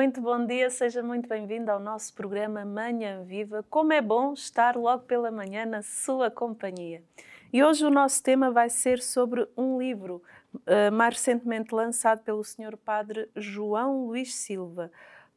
Muito bom dia, seja muito bem-vindo ao nosso programa Manhã Viva. Como é bom estar logo pela manhã na sua companhia. E hoje o nosso tema vai ser sobre um livro uh, mais recentemente lançado pelo Sr. Padre João Luís Silva.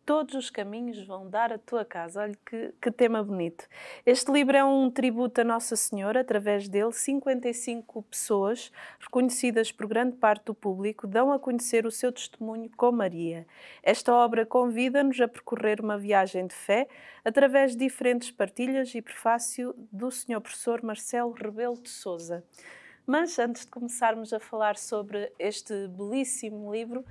Todos os caminhos vão dar à tua casa. Olha que, que tema bonito. Este livro é um tributo a Nossa Senhora. Através dele, 55 pessoas, reconhecidas por grande parte do público, dão a conhecer o seu testemunho com Maria. Esta obra convida-nos a percorrer uma viagem de fé através de diferentes partilhas e prefácio do Sr. Professor Marcelo Rebelo de Souza. Mas antes de começarmos a falar sobre este belíssimo livro,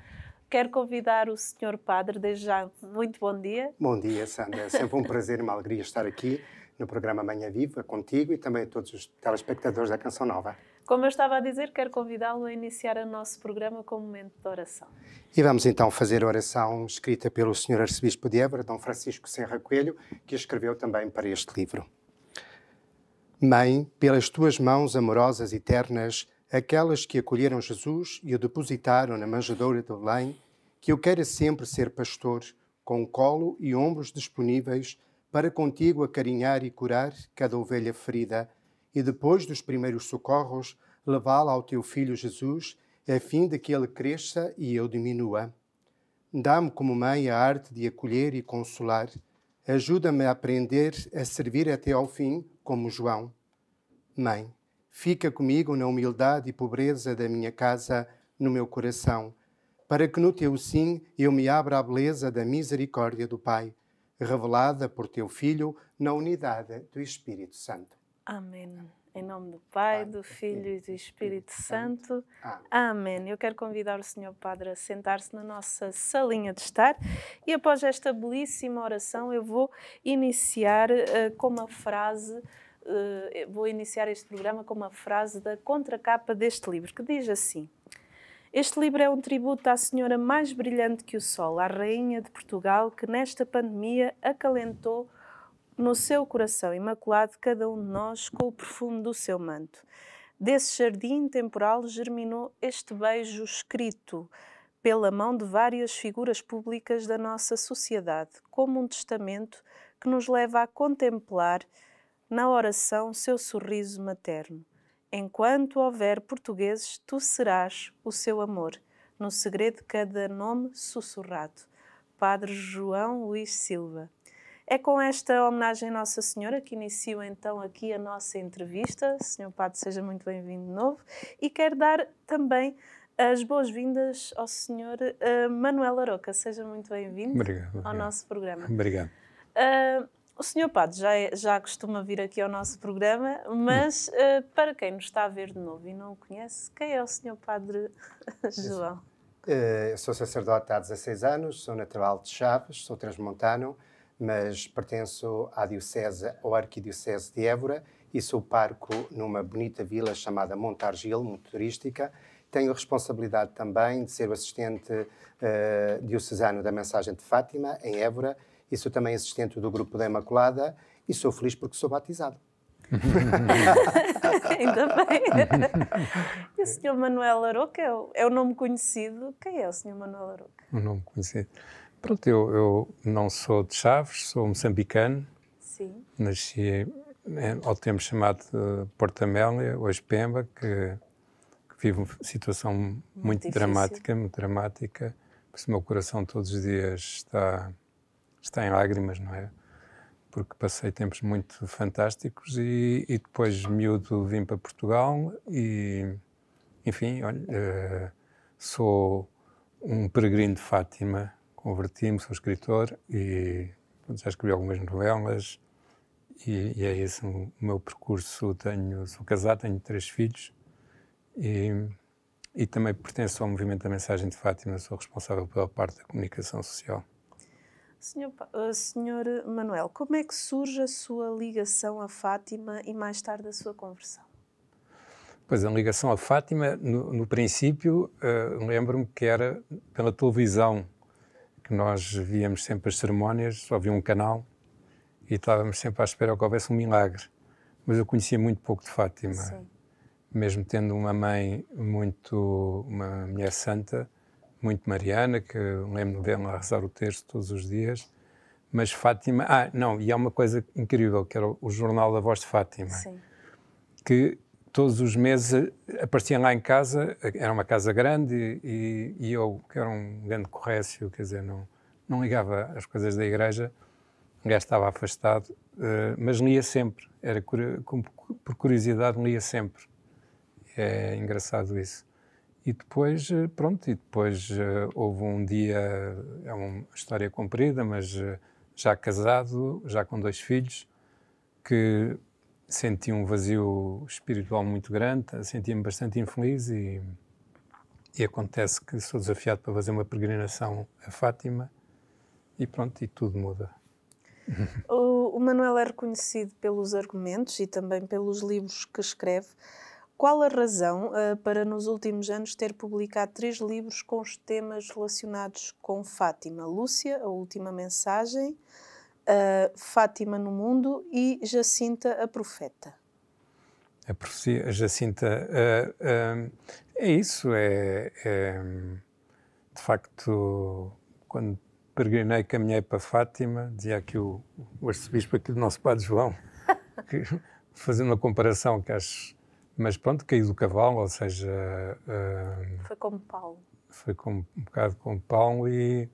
Quero convidar o senhor padre, desde já, muito bom dia. Bom dia, Sandra. É sempre um prazer e uma alegria estar aqui no programa Manhã Viva, contigo e também a todos os telespectadores da Canção Nova. Como eu estava a dizer, quero convidá-lo a iniciar o nosso programa com um momento de oração. E vamos então fazer a oração escrita pelo Sr. Arcebispo de Évora, Dom Francisco Serra Coelho, que escreveu também para este livro. Mãe, pelas tuas mãos amorosas e ternas, aquelas que acolheram Jesus e o depositaram na manjedoura do Belém, que eu quero sempre ser pastor, com colo e ombros disponíveis para contigo acarinhar e curar cada ovelha ferida, e depois dos primeiros socorros, levá-la ao teu filho Jesus, a fim de que ele cresça e eu diminua. Dá-me como mãe a arte de acolher e consolar. Ajuda-me a aprender a servir até ao fim, como João. Mãe, fica comigo na humildade e pobreza da minha casa, no meu coração para que no teu sim eu me abra à beleza da misericórdia do Pai, revelada por teu Filho na unidade do Espírito Santo. Amém. Em nome do Pai, do Filho e do Espírito Santo. Amém. Eu quero convidar o Senhor Padre a sentar-se na nossa salinha de estar e após esta belíssima oração eu vou iniciar uh, com uma frase, uh, vou iniciar este programa com uma frase da contracapa deste livro que diz assim: este livro é um tributo à senhora mais brilhante que o sol, à rainha de Portugal, que nesta pandemia acalentou no seu coração imaculado cada um de nós com o perfume do seu manto. Desse jardim temporal germinou este beijo escrito pela mão de várias figuras públicas da nossa sociedade, como um testamento que nos leva a contemplar na oração seu sorriso materno. Enquanto houver portugueses, tu serás o seu amor, no segredo cada nome sussurrado. Padre João Luís Silva. É com esta homenagem a Nossa Senhora que inicio então aqui a nossa entrevista. Senhor Padre, seja muito bem-vindo de novo e quero dar também as boas-vindas ao Senhor uh, Manuel Aroca. Seja muito bem-vindo ao nosso programa. Obrigado. Uh, o senhor Padre já, é, já costuma vir aqui ao nosso programa, mas uh, para quem nos está a ver de novo e não o conhece, quem é o senhor Padre João? Uh, sou sacerdote há 16 anos, sou natural de Chaves, sou transmontano, mas pertenço à Diocese ou Arquidiocese de Évora e sou parco numa bonita vila chamada Montargil, muito turística. Tenho a responsabilidade também de ser o assistente uh, diocesano da Mensagem de Fátima, em Évora, e sou também assistente do grupo da Imaculada e sou feliz porque sou batizado. Ainda bem. e o Sr. Manuel Aroca é o, é o nome conhecido. Quem é o Sr. Manuel Aroca? O nome conhecido. Pronto, eu, eu não sou de Chaves, sou moçambicano. Sim. Nasci ao tempo chamado de eh, Portamélia, hoje Pemba, que, que vive uma situação muito, muito dramática, muito dramática, porque o meu coração todos os dias está está em lágrimas, não é? Porque passei tempos muito fantásticos e, e depois, miúdo, vim para Portugal e, enfim, olha, eh, sou um peregrino de Fátima, converti-me, sou escritor e já escrevi algumas novelas e, e é esse o meu percurso. Tenho, sou casado, tenho três filhos e, e também pertenço ao movimento da Mensagem de Fátima, sou responsável pela parte da comunicação social. Senhor, eh, senhor Manuel, como é que surge a sua ligação a Fátima e mais tarde a sua conversão? Pois, a ligação a Fátima, no, no princípio, uh, lembro-me que era pela televisão, que nós víamos sempre as cerimónias, só havia um canal e estávamos sempre à espera que houvesse um milagre. Mas eu conhecia muito pouco de Fátima. Sim. Mesmo tendo uma mãe muito. uma mulher santa, muito mariana, que lembro de a rezar o texto todos os dias. Mas Fátima. Ah, não, e há uma coisa incrível, que era o jornal da Voz de Fátima. Sim. Que todos os meses aparecia lá em casa, era uma casa grande, e, e eu, que era um grande corrécio, quer dizer, não, não ligava às coisas da igreja, já estava afastado, eh, mas lia sempre, era por curiosidade, lia sempre. É engraçado isso. E depois, eh, pronto, e depois eh, houve um dia, é uma história comprida, mas eh, já casado, já com dois filhos, que senti um vazio espiritual muito grande, sentia-me bastante infeliz e, e, acontece que sou desafiado para fazer uma peregrinação a Fátima e pronto, e tudo muda. O, o Manuel é reconhecido pelos argumentos e também pelos livros que escreve. Qual a razão uh, para, nos últimos anos, ter publicado três livros com os temas relacionados com Fátima? Lúcia, A Última Mensagem, uh, Fátima no Mundo e Jacinta, a Profeta. A profecia, Jacinta, uh, é isso, é, é, de facto, quando peregrinei, caminhei para Fátima, dizia aqui o, o arcebispo aqui do nosso padre João, que, fazendo uma comparação que acho mas pronto, caiu do cavalo, ou seja. Uh, foi como pau. Foi como, um bocado como pau e,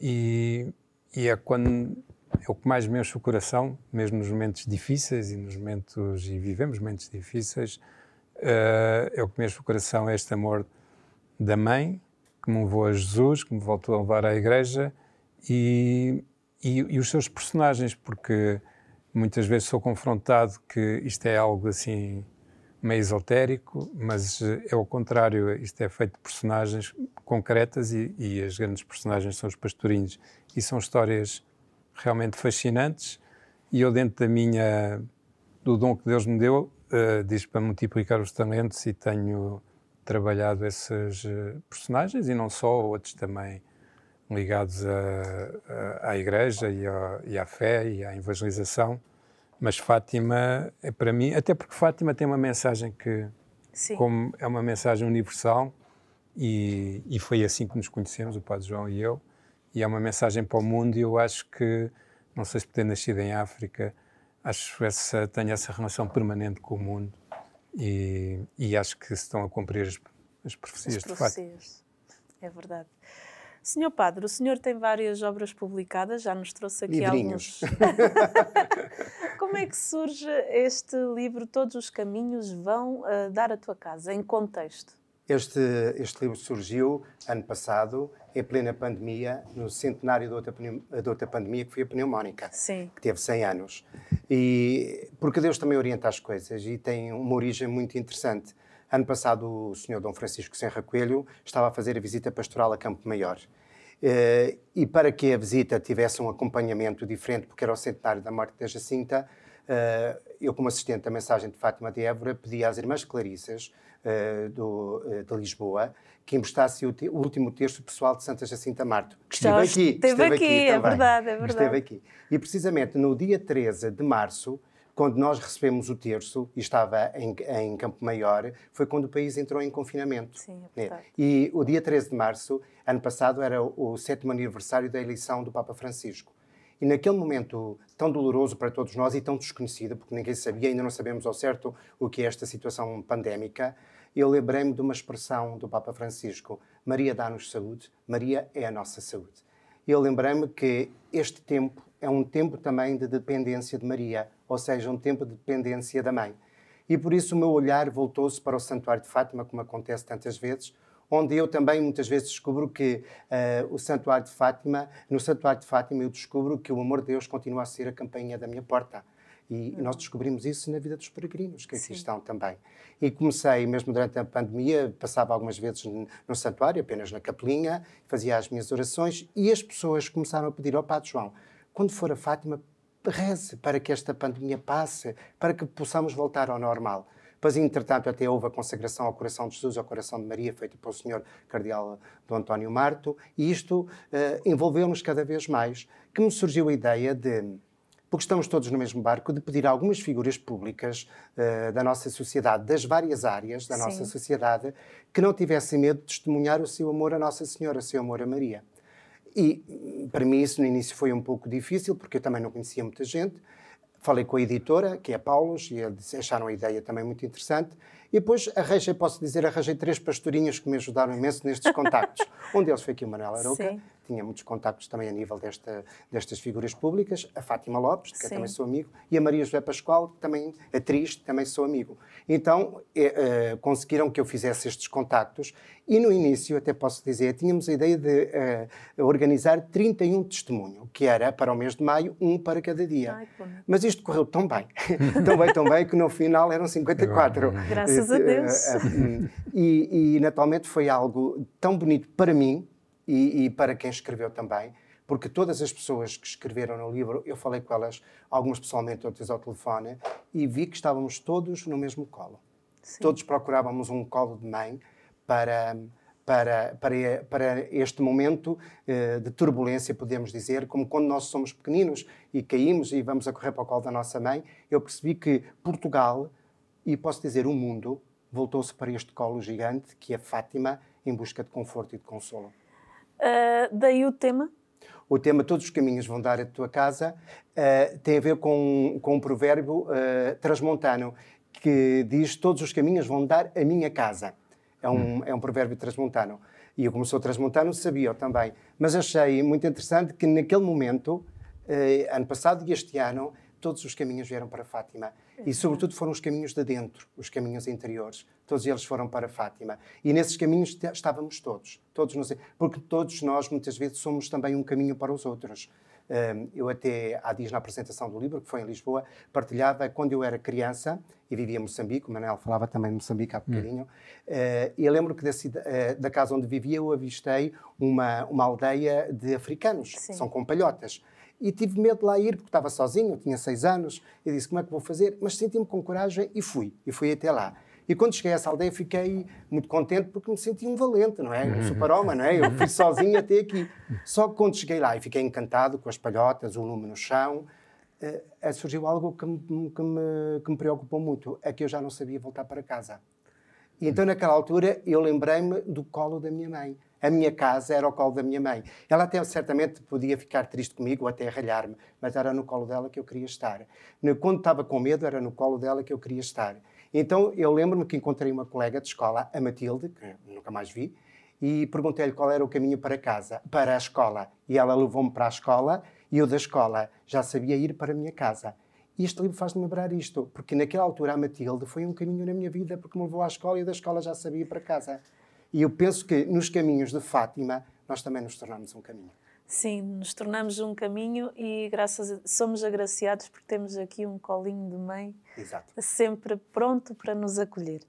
e, e, é quando. É o que mais mexe o coração, mesmo nos momentos difíceis e nos momentos. e vivemos momentos difíceis, uh, é o que mexe o coração, é este amor da mãe, que me levou a Jesus, que me voltou a levar à igreja e, e, e, os seus personagens, porque muitas vezes sou confrontado que isto é algo assim meio esotérico, mas eh, é o contrário, isto é feito de personagens concretas e, e as grandes personagens são os pastorinhos. E são histórias realmente fascinantes e eu dentro da minha, do dom que Deus me deu, uh, diz para multiplicar os talentos e tenho trabalhado essas eh, personagens e não só, outros também ligados à igreja e, e à fé e à evangelização. Mas Fátima, é para mim, até porque Fátima tem uma mensagem que, Sim. como é uma mensagem universal, e, e, foi assim que nos conhecemos, o Padre João e eu, e é uma mensagem para o mundo, e eu acho que, não sei se por ter nascido em África, acho essa tenho essa relação permanente com o mundo, e, e acho que se estão a cumprir as, as profecias as profecias. de Fátima. É verdade. Senhor Padre, o senhor tem várias obras publicadas, já nos trouxe aqui Livrinhos. alguns. Como é que surge este livro Todos os Caminhos Vão uh, Dar à Tua Casa, em contexto? Este, este livro surgiu ano passado, em plena pandemia, no centenário de outra, de outra pandemia, que foi a pneumónica, Sim. que teve 100 anos. E porque Deus também orienta as coisas e tem uma origem muito interessante. Ano passado, o senhor Dom Francisco Senra Coelho estava a fazer a visita pastoral a Campo Maior. Eh, e para que a visita tivesse um acompanhamento diferente, porque era o centenário da morte da Jacinta, eh, eu, como assistente da mensagem de Fátima de Évora, pedi às irmãs Clarissas eh, do, de Lisboa que emprestasse o, último texto pessoal de Santa Jacinta Marto. Que esteve aqui. Esteve, esteve aqui, aqui é verdade, é verdade. Esteve aqui. E precisamente no dia 13 de março, quando nós recebemos o terço, e estava em, em Campo Maior, foi quando o país entrou em confinamento. Sim, é né? verdade. E o dia 13 de março, ano passado, era o, sétimo aniversário da eleição do Papa Francisco. E naquele momento tão doloroso para todos nós e tão desconhecido, porque ninguém sabia, ainda não sabemos ao certo o que é esta situação pandémica, eu lembrei-me de uma expressão do Papa Francisco: Maria dá-nos saúde, Maria é a nossa saúde. E Eu lembrei-me que este tempo é um tempo também de dependência de Maria, ou seja, um tempo de dependência da mãe. E por isso o meu olhar voltou-se para o Santuário de Fátima, como acontece tantas vezes, onde eu também muitas vezes descubro que uh, o Santuário de Fátima, no Santuário de Fátima eu descubro que o amor de Deus continua a ser a campainha da minha porta. E uhum. nós descobrimos isso na vida dos peregrinos que aqui é Sim. estão também. E comecei, mesmo durante a pandemia, passava algumas vezes no santuário, apenas na capelinha, fazia as minhas orações e as pessoas começaram a pedir ao Padre João: quando for a Fátima, reze para que esta pandemia passe, para que possamos voltar ao normal. Pois, entretanto, até houve a consagração ao coração de Jesus, ao coração de Maria, feita pelo senhor cardeal do António Marto, e isto uh, envolveu-nos cada vez mais, que me surgiu a ideia de, porque estamos todos no mesmo barco, de pedir a algumas figuras públicas uh, da nossa sociedade, das várias áreas da Sim. nossa sociedade, que não tivessem medo de testemunhar o seu amor à Nossa Senhora, o seu amor a Maria. E para mim isso no início foi um pouco difícil, porque eu também não conhecia muita gente. Falei com a editora, que é a Paulos, e eles acharam a ideia também muito interessante. E depois arranjei, posso dizer, arranjei três pastorinhas que me ajudaram imenso nestes contactos. um deles foi aqui o Manuel Arouca, tinha muitos contactos também a nível desta, destas figuras públicas, a Fátima Lopes, que também sou amigo, e a Maria José Pascoal, também atriz, também sou amigo. Então, é, é, conseguiram que eu fizesse estes contactos e no início, até posso dizer, tínhamos a ideia de eh, organizar 31 testemunho, que era para o mês de maio, um para cada dia. Ai, Mas isto correu tão bem, tão bem, tão bem, que no final eram 54. Graças eh, Graças a é, é, Deus. É, hum. e, e, naturalmente foi algo tão bonito para mim e, e para quem escreveu também, porque todas as pessoas que escreveram no livro, eu falei com elas, algumas pessoalmente, outras ao telefone, e vi que estávamos todos no mesmo colo. Sim. Todos procurávamos um colo de mãe para, para, para, para este momento eh, de turbulência, podemos dizer, como quando nós somos pequeninos e caímos e vamos a correr para o colo da nossa mãe. Eu percebi que Portugal e posso dizer, o mundo voltou-se para este colo gigante que é Fátima, em busca de conforto e de consolo. Uh, daí o tema? O tema Todos os caminhos vão dar à tua casa uh, tem a ver com, com um provérbio uh, transmontano que diz Todos os caminhos vão dar à minha casa. É um, hum. é um provérbio transmontano. E eu, como sou transmontano, sabia também. Mas achei muito interessante que naquele momento, ano passado e este ano, todos os caminhos vieram para Fátima. E, sobretudo, foram os caminhos de dentro, os caminhos interiores. Todos eles foram para Fátima. E nesses caminhos estávamos todos. todos nos... Porque todos nós, muitas vezes, somos também um caminho para os outros. Hum, eu até há dias na apresentação do livro, que foi em Lisboa, partilhava quando eu era criança e vivia em Moçambique, o Manuel falava também de Moçambique há hum. bocadinho, hum. e lembro que da, eh, da, casa onde vivia eu avistei uma, uma aldeia de africanos, Sim. são compalhotas e tive medo de lá ir, porque estava sozinho, tinha seis anos, e disse como é que vou fazer, mas senti-me com coragem e fui, e fui até lá. E quando cheguei a essa aldeia fiquei muito contente porque me senti um valente, não é? Um uhum. super-homem, não é? Eu fui sozinho até aqui. Só que quando cheguei lá e fiquei encantado com as palhotas, o lume no chão, eh, surgiu algo que me, que, me, que me preocupou muito, é que eu já não sabia voltar para casa. E então naquela altura eu lembrei-me do colo da minha mãe a minha casa era o colo da minha mãe. Ela até certamente podia ficar triste comigo ou até ralhar-me, mas era no colo dela que eu queria estar. Quando estava com medo, era no colo dela que eu queria estar. Então eu lembro-me que encontrei uma colega de escola, a Matilde, que nunca mais vi, e perguntei-lhe qual era o caminho para casa, para a escola. E ela levou-me para a escola e eu da escola já sabia ir para a minha casa. E este livro faz-me lembrar isto, porque naquela altura a Matilde foi um caminho na minha vida, porque me levou à escola e da escola já sabia ir para casa. E eu penso que nos caminhos de Fátima nós também nos tornamos um caminho. Sim, nos tornamos um caminho e graças a, somos agraciados porque temos aqui um colinho de mãe Exato. sempre pronto para nos acolher.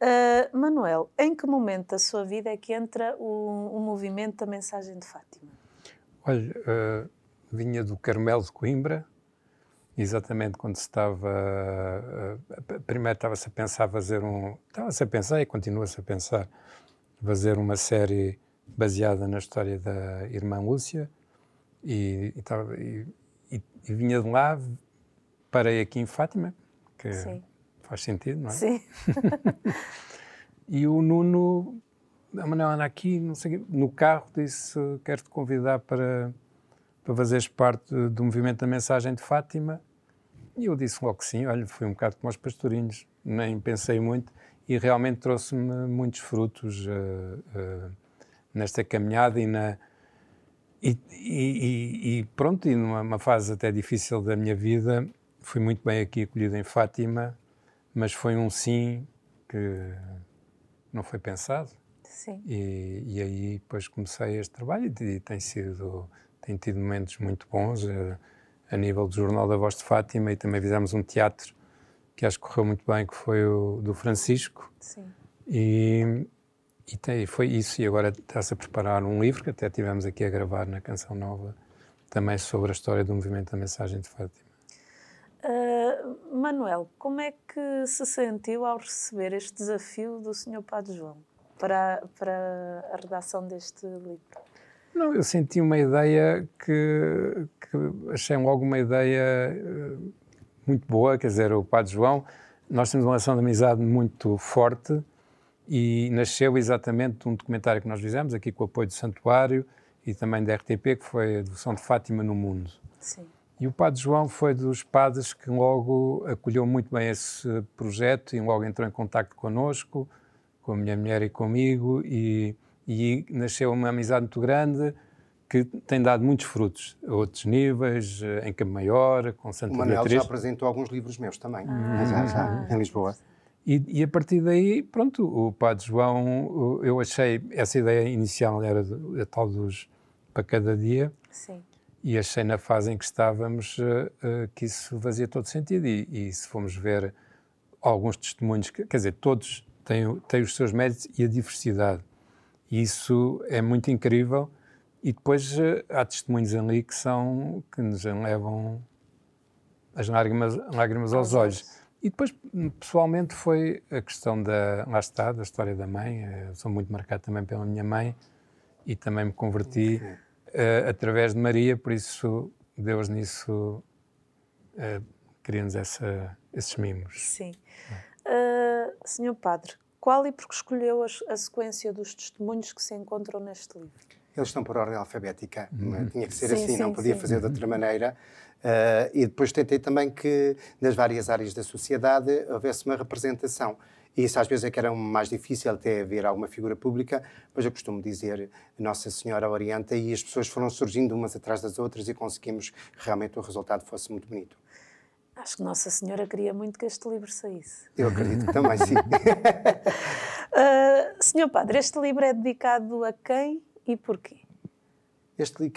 Uh, Manuel, em que momento da sua vida é que entra o, o movimento da mensagem de Fátima? Olha, uh, vinha do Carmelo de Coimbra, exatamente quando se estava. Uh, primeiro estava-se a pensar fazer um. Estava-se a pensar e continua-se a pensar fazer uma série baseada na história da irmã Lúcia e, e, e, e vinha de lá, parei aqui em Fátima, que Sim. faz sentido, não é? Sim. e o Nuno, a Manuela anda aqui, não sei, no carro disse, quero-te convidar para, para fazeres parte do movimento da mensagem de Fátima. E eu disse logo que sim, olha, fui um bocado como os pastorinhos, nem pensei muito e realmente trouxe-me muitos frutos uh, uh, nesta caminhada e na e, e, e pronto e numa fase até difícil da minha vida fui muito bem aqui acolhido em Fátima mas foi um sim que não foi pensado sim. E, e aí depois comecei este trabalho e tem sido tem tido momentos muito bons a, eh, a nível do Jornal da Voz de Fátima e também fizemos um teatro que acho que correu muito bem, que foi o do Francisco. Sim. E, e, tem, foi isso. E agora está-se a preparar um livro que até tivemos aqui a gravar na Canção Nova, também sobre a história do movimento da Mensagem de Fátima. Uh, Manuel, como é que se sentiu ao receber este desafio do Sr. Padre João para, para a redação deste livro? Não, eu senti uma ideia que, que achei logo uma ideia. Uh, muito boa, quer dizer, o Padre João, nós temos uma relação de amizade muito forte e nasceu exatamente um documentário que nós fizemos aqui com o apoio do Santuário e também da RTP, que foi a devoção de Fátima no mundo. Sim. E o Padre João foi dos padres que logo acolheu muito bem esse projeto e logo entrou em contato connosco, com a minha mulher e comigo, e, e nasceu uma amizade muito grande que tem dado muitos frutos, a outros níveis, eh, em Campo Maior, com Santa O Manuel já apresentou alguns livros meus também, ah. já, já, em Lisboa. E, e, a partir daí, pronto, o Padre João, eu achei, essa ideia inicial era a tal dos para cada dia. Sim. E achei na fase em que estávamos eh, eh, que isso fazia todo sentido. E, e se formos ver alguns testemunhos, que, quer dizer, todos têm, têm os seus méritos e a diversidade. E isso é muito incrível e depois eh, há testemunhos ali que são que nos levam as lágrimas, lágrimas aos olhos. E depois, hum, pessoalmente, foi a questão da. Lá está, da história da mãe. Eh, eu sou muito marcado também pela minha mãe e também me converti okay. uh, eh, através de Maria, por isso Deus nisso uh, cria-nos esses mimos. Sim. Uh, senhor Padre, qual e por que escolheu a, a sequência dos testemunhos que se encontram neste livro? eles estão por ordem alfabética. É? Uhum. Tinha que ser sim, assim, sim, não podia sim. fazer de outra uhum. maneira. Uh, e depois tentei também que nas várias áreas da sociedade houvesse uma representação. E isso às vezes é que era mais difícil até haver alguma figura pública, mas eu costumo dizer Nossa Senhora orienta e as pessoas foram surgindo umas atrás das outras e conseguimos realmente o resultado fosse muito bonito. Acho que Nossa Senhora queria muito que este livro saísse. Eu acredito que também, sim. uh, senhor Padre, este livro é dedicado a quem e porquê? Este,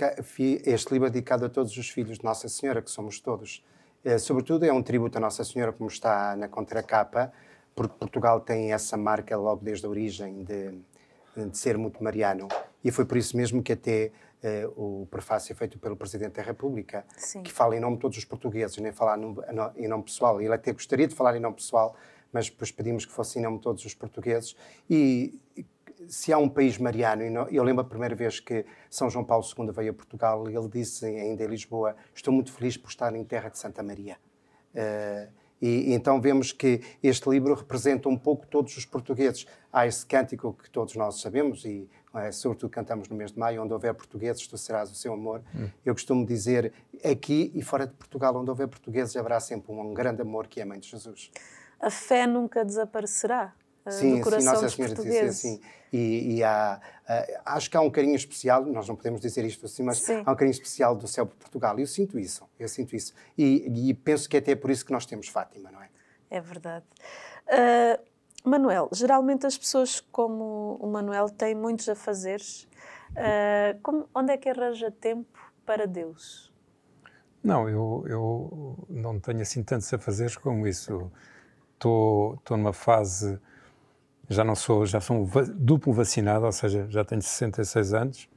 este livro é dedicado a todos os filhos de Nossa Senhora, que somos todos. É, sobretudo é um tributo a Nossa Senhora, como está na contracapa, porque Portugal tem essa marca logo desde a origem de, de ser muito mariano. E foi por isso mesmo que até eh, o prefácio é feito pelo Presidente da República, Sim. que fala em nome de todos os portugueses, nem falar no, no, em nome pessoal. Ele até gostaria de falar em nome pessoal, mas depois pedimos que fosse em nome de todos os portugueses. E se há um país mariano, eu lembro a primeira vez que São João Paulo II veio a Portugal, ele disse ainda em Lisboa: Estou muito feliz por estar em terra de Santa Maria. Uh, e, e, então vemos que este livro representa um pouco todos os portugueses. Há esse cântico que todos nós sabemos e é, sobretudo cantamos no mês de maio, onde houver portugueses, tu serás o seu amor. Hum. Eu costumo dizer, aqui e fora de Portugal, onde houver portugueses, haverá sempre um grande amor que é a mãe de Jesus. A fé nunca desaparecerá. Ah, sim, do coração sim, Nossa dos portugueses. sim, e, e há, uh, acho que há um carinho especial, nós não podemos dizer isto assim, mas sim. há um carinho especial do céu por Portugal. Eu sinto isso, eu sinto isso. E, e, penso que é até por isso que nós temos Fátima, não é? É verdade. Uh, Manuel, geralmente as pessoas como o Manuel têm muitos a Uh, como, onde é que arranja tempo para Deus? Não, eu, eu não tenho assim tantos a fazeres como isso. Estou numa fase já não sou, já sou um duplo vacinado, ou seja, já tenho 66 anos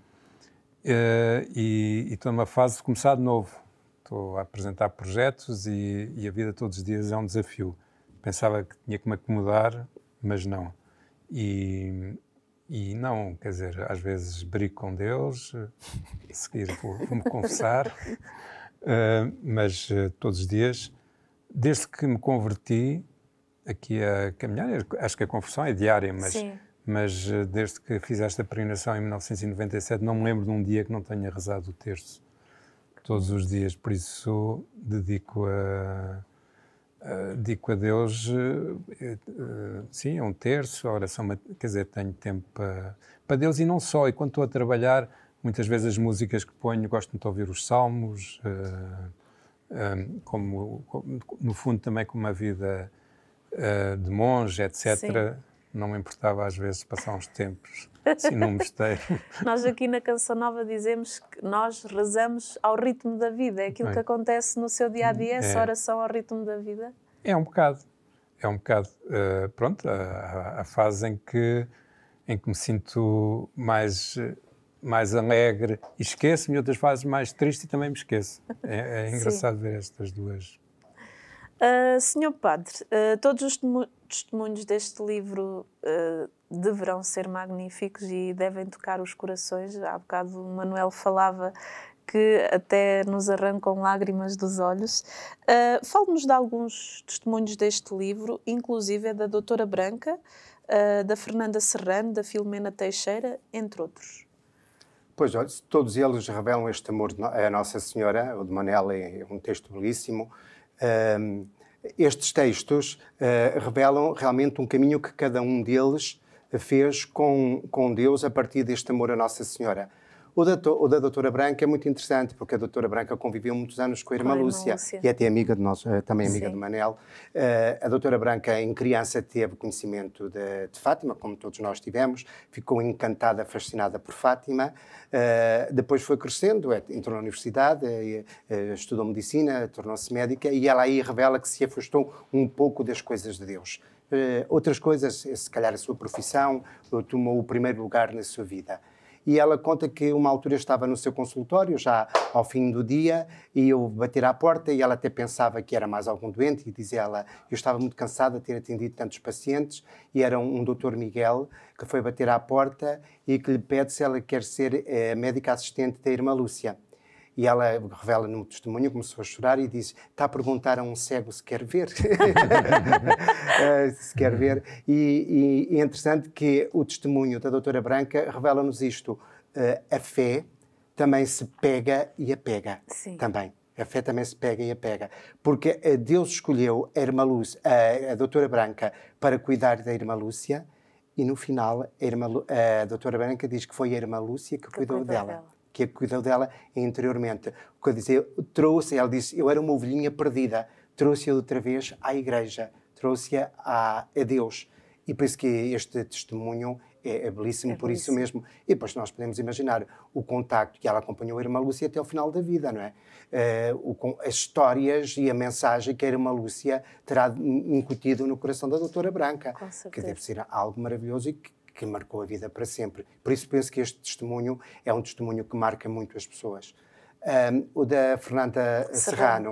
eh, e, e estou numa fase de começar de novo. Estou a apresentar projetos e, e, a vida todos os dias é um desafio. Pensava que tinha que me acomodar, mas não. E, e não, quer dizer, às vezes brigo com Deus, eh, a seguir vou-me confessar, eh, mas todos os dias, desde que me converti, aqui a caminhar. Acho que a conversão é diária, mas, mas eh, desde que fiz esta peregrinação em 1997, não me lembro de um dia que não tenha rezado o terço todos os dias. Por isso, dedico a. dedico a Deus, eh, eh, sim, é um terço, a oração, quer dizer, tenho tempo para, para Deus e não só. E quando estou a trabalhar, muitas vezes as músicas que ponho, gosto muito de ouvir os salmos, como, como, no fundo também com uma vida uh, de monge, etc. Sim. Não me importava às vezes passar uns tempos assim num mosteiro. nós aqui na Canção Nova dizemos que nós rezamos ao ritmo da vida. É aquilo que acontece no seu dia a dia, é, essa oração ao ritmo da vida? É um bocado. É um bocado. Uh, pronto, a, a, fase em que, em que me sinto mais mais alegre e esqueço-me, outras fases mais triste e também me esqueço. É, é engraçado ver estas duas Uh, senhor Padre, uh, todos os testemunhos deste livro uh, deverão ser magníficos e devem tocar os corações. Há bocado o Manuel falava que até nos arrancam lágrimas dos olhos. Uh, Fale-nos de alguns testemunhos deste livro, inclusive é da Doutora Branca, uh, da Fernanda Serrano, da Filomena Teixeira, entre outros. Pois, olha, todos eles revelam este amor à Nossa Senhora. O de Manuel é um texto belíssimo estes textos ah, revelam realmente um caminho que cada um deles fez com, com Deus a partir deste amor à Nossa Senhora. O da, o da doutora Branca é muito interessante, porque a doutora Branca conviveu muitos anos com a irmã, a irmã Lúcia, Lúcia, e é até amiga de nós, eh, também amiga Sim. de Manel. Uh, a doutora Branca, em criança, teve conhecimento de, de, Fátima, como todos nós tivemos, ficou encantada, fascinada por Fátima. Uh, depois foi crescendo, é, entrou na universidade, uh, estudou medicina, tornou-se médica, e ela aí revela que se afastou um pouco das coisas de Deus. outras coisas, se calhar a sua profissão, tomou o primeiro lugar na sua vida e ela conta que uma altura estava no seu consultório, já ao fim do dia, e eu bater à porta e ela até pensava que era mais algum doente e dizia ela, eu estava muito cansada de ter atendido tantos pacientes e era um, um doutor Miguel que foi bater à porta e que lhe pede se ela quer ser eh, médica assistente da irmã Lúcia. E ela revela no testemunho, começou a chorar e disse: Está a perguntar a um cego se quer ver. Eh, se quer ver. E, e, é interessante que o testemunho da Doutora Branca revela-nos isto: eh, a fé também se pega e apega. Sim. Também. A fé também se pega e apega. Porque eh, Deus escolheu a Irmã Luz, a, a Doutora Branca para cuidar da Irmã Lúcia e no final a, irmã, a doutora Branca diz que foi a irmã Lúcia que, que cuidou, cuidou dela. dela. É que cuidou dela interiormente. Quer dizer, trouxe, ela disse, eu era uma ovelhinha perdida, trouxe-a outra vez à igreja, trouxe-a a, a, Deus. E por isso que este testemunho é, é belíssimo, é por isso mesmo. E depois nós podemos imaginar o contacto que ela acompanhou a irmã Lúcia até o final da vida, não é? Uh, o, as histórias e a mensagem que a irmã Lúcia terá incutido no coração da doutora Branca. Com Que deve ser algo maravilhoso e que que marcou a vida para sempre. Por isso penso que este testemunho é um testemunho que marca muito as pessoas. Um, o da Fernanda Serrano.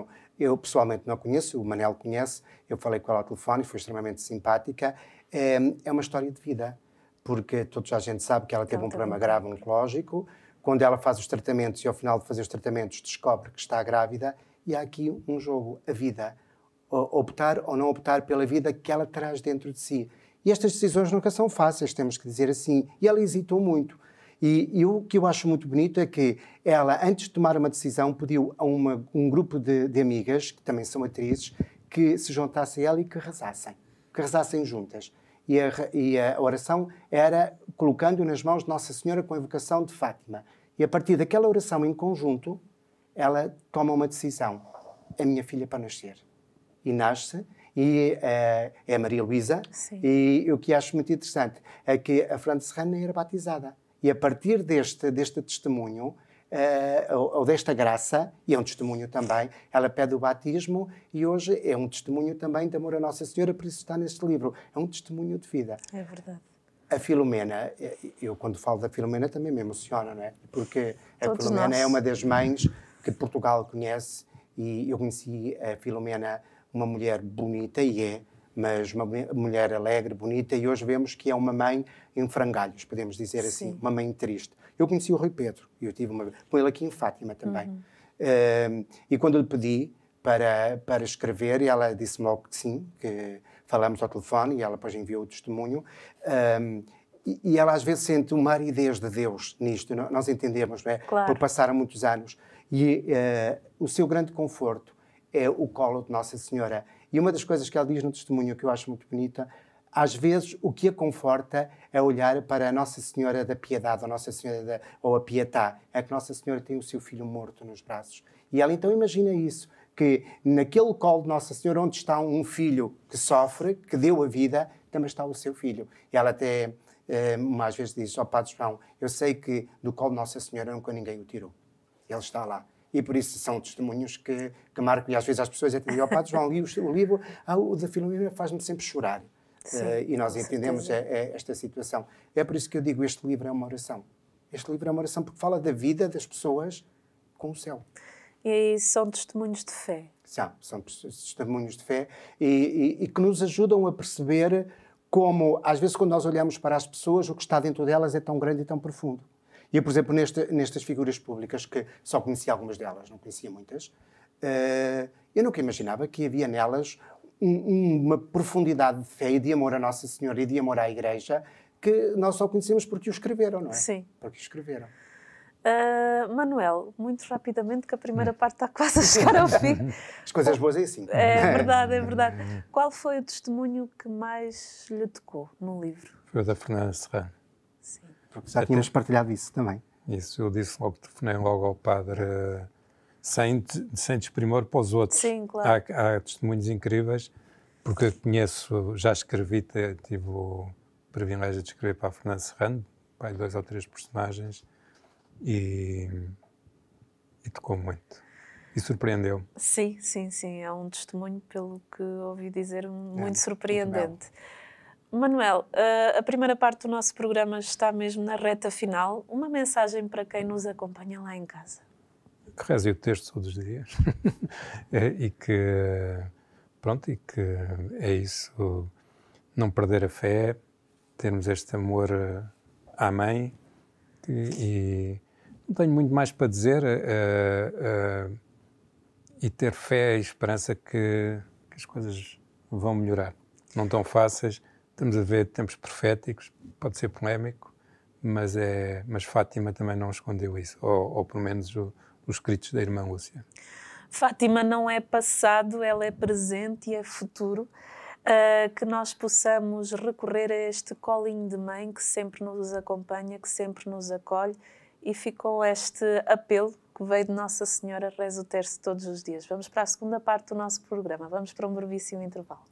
Serrano, eu pessoalmente não conheço, o Manel conhece, eu falei com ela ao telefone, foi extremamente simpática. É, é uma história de vida, porque toda a gente sabe que ela teve um problema grave oncológico. Quando ela faz os tratamentos e ao final de fazer os tratamentos descobre que está grávida, e há aqui um jogo, a vida. Optar ou não optar pela vida que ela traz dentro de si. E estas decisões nunca são fáceis, temos que dizer assim. E ela hesitou muito. E, e, o que eu acho muito bonito é que ela, antes de tomar uma decisão, pediu a uma, um grupo de, de, amigas, que também são atrizes, que se juntassem a ela e que rezassem, que rezassem juntas. E a, e a oração era colocando nas mãos de Nossa Senhora com a invocação de Fátima. E a partir daquela oração em conjunto, ela toma uma decisão: a minha filha para nascer. E nasce, e uh, é Maria Luísa. E o que acho muito interessante é que a Fran Serrano nem era batizada. E a partir deste, deste testemunho, uh, ou, ou, desta graça, e é um testemunho também, ela pede o batismo e hoje é um testemunho também de amor à Nossa Senhora, por isso está neste livro. É um testemunho de vida. É verdade. A Filomena, eh, eu quando falo da Filomena também me emociona, não é? Porque a Filomena nós. é uma das mães que Portugal conhece e eu conheci a Filomena uma mulher bonita, e é, mas uma mulher alegre, bonita, e hoje vemos que é uma mãe em frangalhos, podemos dizer assim, uma mãe triste. Eu conheci o Rui Pedro, eu tive uma com ele aqui em Fátima também. Uhum. Uh, e quando lhe pedi para, para escrever, e ela disse me logo que sim, que falamos ao telefone, e ela depois enviou o testemunho. Um, e, e ela às vezes sente uma aridez de Deus nisto, não? nós entendemos, não é? Claro. Por passar muitos anos. E uh, o seu grande conforto é o colo de Nossa Senhora. E uma das coisas que ela diz no testemunho que eu acho muito bonita, às vezes o que a conforta é olhar para a Nossa Senhora da Piedade, ou Nossa Senhora da, ou a Pietá, é que Nossa Senhora tem o seu filho morto nos braços. E ela então imagina isso, que naquele colo de Nossa Senhora onde está um filho que sofre, que deu a vida, também está o seu filho. E ela até eh, mais às vezes diz, ó oh, Padre João, eu sei que do colo de Nossa Senhora nunca ninguém o tirou. Ele está lá e por isso são testemunhos que, que marcam. E às vezes as pessoas até dizem, Padre João, li o, o livro, ah, o da Filomena faz-me sempre chorar. Sim, uh, e nós entendemos a, a eh, eh, esta situação. É por isso que eu digo, este livro é uma oração. Este livro é uma oração porque fala da vida das pessoas com o céu. E são testemunhos de fé. São, são testemunhos de fé e, e, e que nos ajudam a perceber como, às vezes, quando nós olhamos para as pessoas, o que está dentro delas é tão grande e tão profundo. E por exemplo, nestas figuras públicas, que só conhecia algumas delas, não conhecia muitas, uh, eu nunca imaginava que havia nelas um, uma profundidade de fé e de amor à Nossa Senhora e de amor à Igreja que nós só conhecemos porque o escreveram, não é? Sim. Porque o escreveram. Uh, Manuel, muito rapidamente, que a primeira hum. parte está quase a chegar ao fim. As coisas boas é assim. É verdade, é verdade. Qual foi o testemunho que mais lhe tocou no livro? Foi o da Fernanda Serrano. Porque já tínhamos Até... partilhado isso também. Isso, eu disse logo, telefonei logo ao padre, sem, sem desprimor para os outros. Sim, claro. Há, há testemunhos incríveis, porque eu conheço, já escrevi, tive o privilégio de escrever para a Fernanda Serrano, pai dois ou três personagens, e, e tocou muito. E surpreendeu. Sim, sim, sim. É um testemunho, pelo que ouvi dizer, é, muito é, surpreendente. Muito Manuel, eh, a primeira parte do nosso programa está mesmo na reta final. Uma mensagem para quem nos acompanha lá em casa. Que reze o texto todos os dias eh, e que pronto e que é isso. Não perder a fé, termos este amor eh, à mãe e, e não tenho muito mais para dizer uh, uh, e ter fé e esperança que, que as coisas vão melhorar. Não tão fáceis Estamos a ver tempos proféticos, pode ser polémico, mas, é, mas Fátima também não escondeu isso, ou, ou pelo menos o, os escritos da irmã Lúcia. Fátima não é passado, ela é presente e é futuro. Uh, que nós possamos recorrer a este colinho de mãe que sempre nos acompanha, que sempre nos acolhe, e ficou este apelo que veio de Nossa Senhora, reza o terço todos os dias. Vamos para a segunda parte do nosso programa, vamos para um brevíssimo intervalo.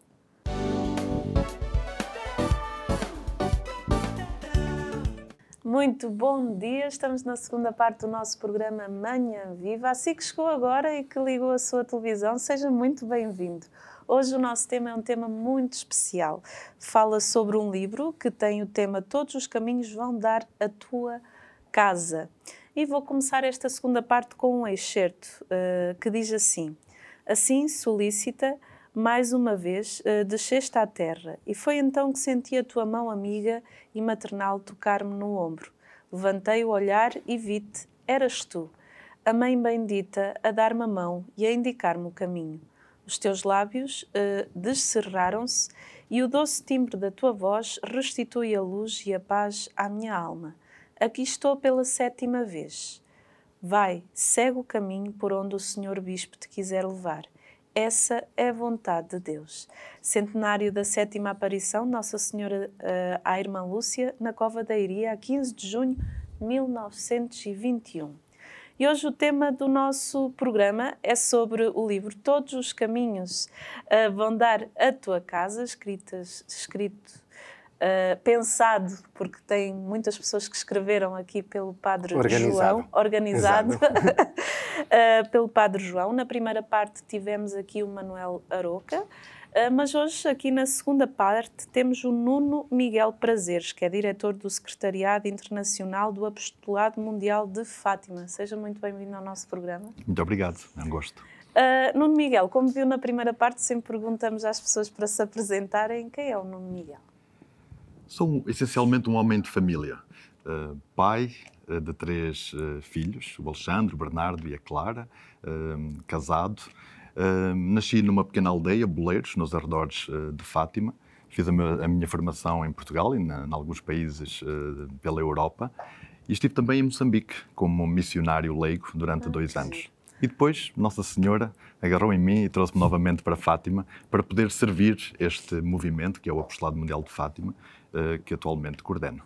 Muito bom dia, estamos na segunda parte do nosso programa Manhã Viva. Assim que chegou agora e que ligou a sua televisão, seja muito bem-vindo. Hoje o nosso tema é um tema muito especial. Fala sobre um livro que tem o tema Todos os caminhos vão dar a tua casa. E vou começar esta segunda parte com um excerto uh, que diz assim: Assim solicita mais uma vez uh, desceste à terra, e foi então que senti a tua mão amiga e maternal tocar-me no ombro. Levantei o olhar e vi-te, eras tu, a mãe bendita a dar-me a mão e a indicar-me o caminho. Os teus lábios uh, descerraram-se e o doce timbre da tua voz restitui a luz e a paz à minha alma. Aqui estou pela sétima vez. Vai, segue o caminho por onde o Senhor Bispo te quiser levar. Essa é a vontade de Deus. Centenário da sétima aparição Nossa Senhora uh, à Irmã Lúcia, na Cova da Iria, a 15 de junho de 1921. E hoje o tema do nosso programa é sobre o livro Todos os Caminhos uh, Vão Dar à Tua Casa, escritas, escrito eh, pensado, porque tem muitas pessoas que escreveram aqui pelo Padre organizado. João, organizado, uh, pelo Padre João. Na primeira parte tivemos aqui o Manuel Aroca, uh, mas hoje, aqui na segunda parte, temos o Nuno Miguel Prazeres, que é diretor do Secretariado Internacional do Apostolado Mundial de Fátima. Seja muito bem-vindo ao nosso programa. Muito obrigado, é um gosto. Uh, Nuno Miguel, como viu na primeira parte, sempre perguntamos às pessoas para se apresentarem quem é o Nuno Miguel. Sou essencialmente um homem de família. Uh, pai uh, de três uh, filhos, o Alexandre, o Bernardo e a Clara, casado. nasci numa pequena aldeia, Boleiros, nos arredores de Fátima. Fiz a, a, minha formação em Portugal e em alguns países pela Europa. E estive também em Moçambique como missionário leigo durante ah, dois anos. E depois, Nossa Senhora agarrou em mim e trouxe-me novamente para Fátima para poder servir este movimento, que é o Apostolado Mundial de Fátima, eh, que atualmente coordeno.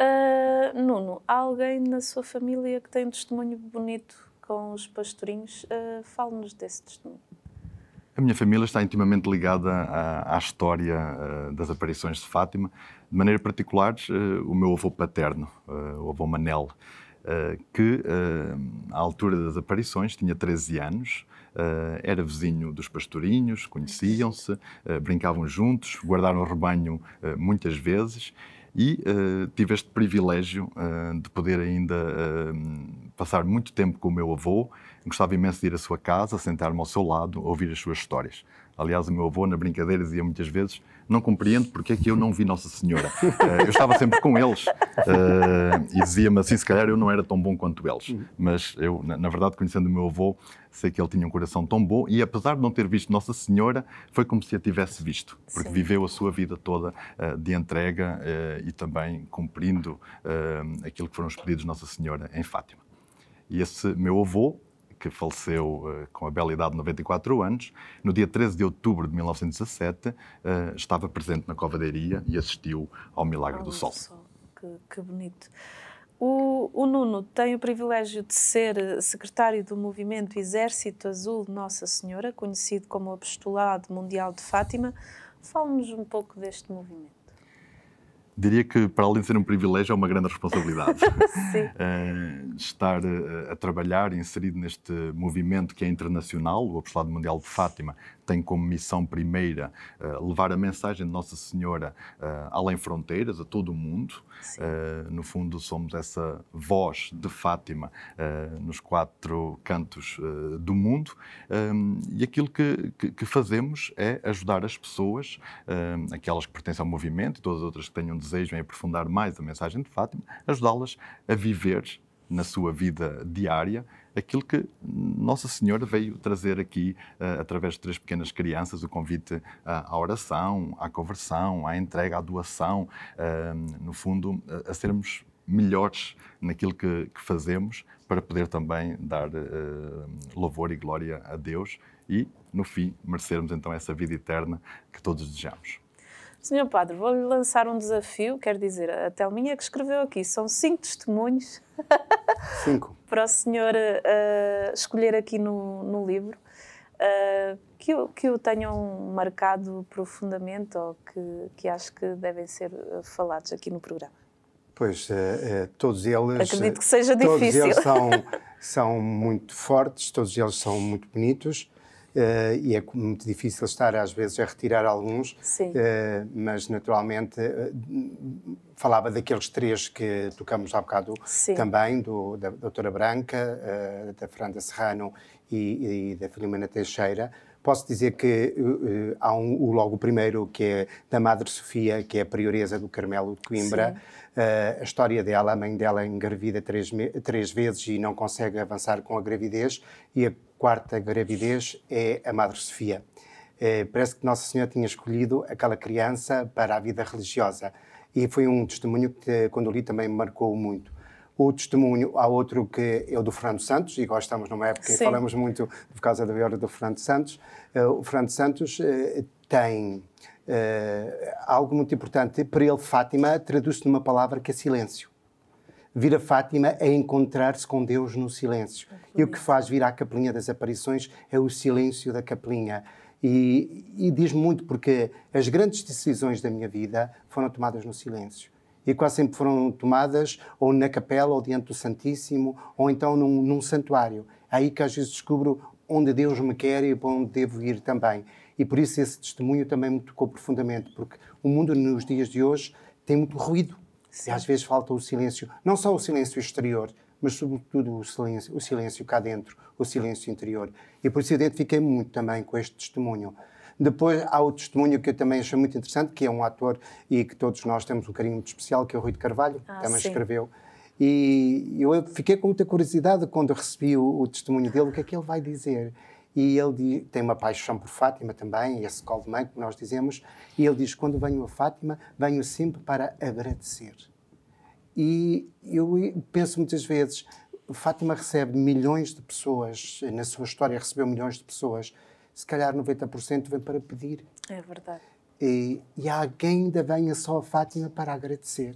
Uh, Nuno, há alguém na sua família que tem um testemunho bonito com os pastorinhos? Uh, Fale-nos desse testemunho. A minha família está intimamente ligada à, à história uh, das aparições de Fátima, de maneira particular o meu avô paterno, o avô Manel, que à altura das aparições tinha 13 anos, uh, era vizinho dos pastorinhos, conheciam-se, uh, brincavam juntos, guardaram o rebanho eh, muitas vezes e tive este privilégio de poder ainda passar muito tempo com o meu avô, gostava imenso de ir à sua casa, sentar-me ao seu lado, ouvir as suas histórias. Aliás, o meu avô, na brincadeira, dizia muitas vezes: Não compreendo porque é que eu não vi Nossa Senhora. Eh, eu estava sempre com eles eh, e dizia-me assim: Se calhar eu não era tão bom quanto eles. Uhum. Mas eu, na, verdade, conhecendo o meu avô, sei que ele tinha um coração tão bom e, apesar de não ter visto Nossa Senhora, foi como se a tivesse visto, porque Sim. viveu a sua vida toda eh, de entrega e também cumprindo aquilo que foram os pedidos de Nossa Senhora em Fátima. E esse meu avô, que faleceu uh, com a bela idade de 94 anos, no dia 13 de outubro de 1917, uh, eh, estava presente na Covadeiria e assistiu ao Milagre oh, do Sol. Sol. Que, que, bonito. O, o Nuno tem o privilégio de ser eh, secretário do movimento Exército Azul de Nossa Senhora, conhecido como Apostolado Mundial de Fátima. Fale-nos um pouco deste movimento diria que, para além de ser um privilégio, é uma grande responsabilidade. uh, estar a, eh, a trabalhar inserido neste movimento que é internacional, o Apostolado Mundial de Fátima, tem como missão primeira uh, levar a mensagem de Nossa Senhora uh, além fronteiras, a todo o mundo. Uh, no fundo, somos essa voz de Fátima nos quatro cantos do mundo. Um, e aquilo que, que, que, fazemos é ajudar as pessoas, aquelas que pertencem ao movimento e todas as outras que tenham desejo em aprofundar mais a mensagem de Fátima, ajudá-las a viver na sua vida diária aquilo que Nossa Senhora veio trazer aqui uh, através de três pequenas crianças, o convite à, eh, à oração, à conversão, à entrega, à doação, uh, no fundo, a, a sermos melhores naquilo que, que, fazemos para poder também dar uh, louvor e glória a Deus e, no fim, merecermos então essa vida eterna que todos desejamos. Senhor Padre, vou-lhe lançar um desafio, quer dizer, a Telminha que escreveu aqui, são cinco testemunhos cinco. para o senhor uh, escolher aqui no, no livro, uh, que, que o tenham marcado profundamente ou que, que acho que devem ser eh, falados aqui no programa. Pois, uh, todos eles... Acredito que seja difícil. Todos eles são, são muito fortes, todos eles são muito bonitos, Uh, e é muito difícil estar às vezes a retirar alguns, uh, mas naturalmente uh, falava daqueles três que tocamos há bocado Sim. também, do, da doutora Branca, da Fernanda Serrano e, e da Filomena Teixeira, posso dizer que uh, há um, logo o primeiro, que é da Madre Sofia, que é a prioreza do Carmelo de Coimbra. Uh, a história dela, a mãe dela engravida três, três vezes e não consegue avançar com a gravidez, e a quarta gravidez é a Madre Sofia. Eh, parece que Nossa Senhora tinha escolhido aquela criança para a vida religiosa e foi um testemunho que, eh, quando li, também me marcou muito. O testemunho, há outro que é o do Fernando Santos, e agora estamos numa época Sim. em que falamos muito por causa da viola do Fernando Santos. Eh, o Fernando Santos tem algo muito importante. Para ele, Fátima traduz-se numa palavra que é silêncio vir a Fátima a encontrar-se com Deus no silêncio. É e o que faz vir à Capelinha das Aparições é o silêncio da Capelinha. E, e diz muito porque as grandes decisões da minha vida foram tomadas no silêncio. E quase sempre foram tomadas ou na capela, ou diante do Santíssimo, ou então num, num santuário. É aí que às vezes descubro onde Deus me quer e para onde devo ir também. E por isso esse testemunho também me tocou profundamente, porque o mundo nos dias de hoje tem muito ruído se às vezes falta o silêncio, não só o silêncio exterior, mas sobretudo o silêncio, o silêncio cá dentro, o silêncio interior. E por isso identifiquei muito também com este testemunho. Depois há o testemunho que eu também achei muito interessante, que é um ator e que todos nós temos um carinho muito especial, que é o Rui de Carvalho, ah, que também sim. escreveu. E eu fiquei com muita curiosidade quando recebi o, o testemunho dele, o que é que ele vai dizer. E ele tem uma paixão por Fátima também, esse colo de mãe que nós dizemos, e ele diz: quando venho a Fátima, venho sempre para agradecer. E eu penso muitas vezes, Fátima recebe milhões de pessoas, na sua história recebeu milhões de pessoas, se calhar 90% vem para pedir. É verdade. E, e alguém ainda venha só a Fátima para agradecer.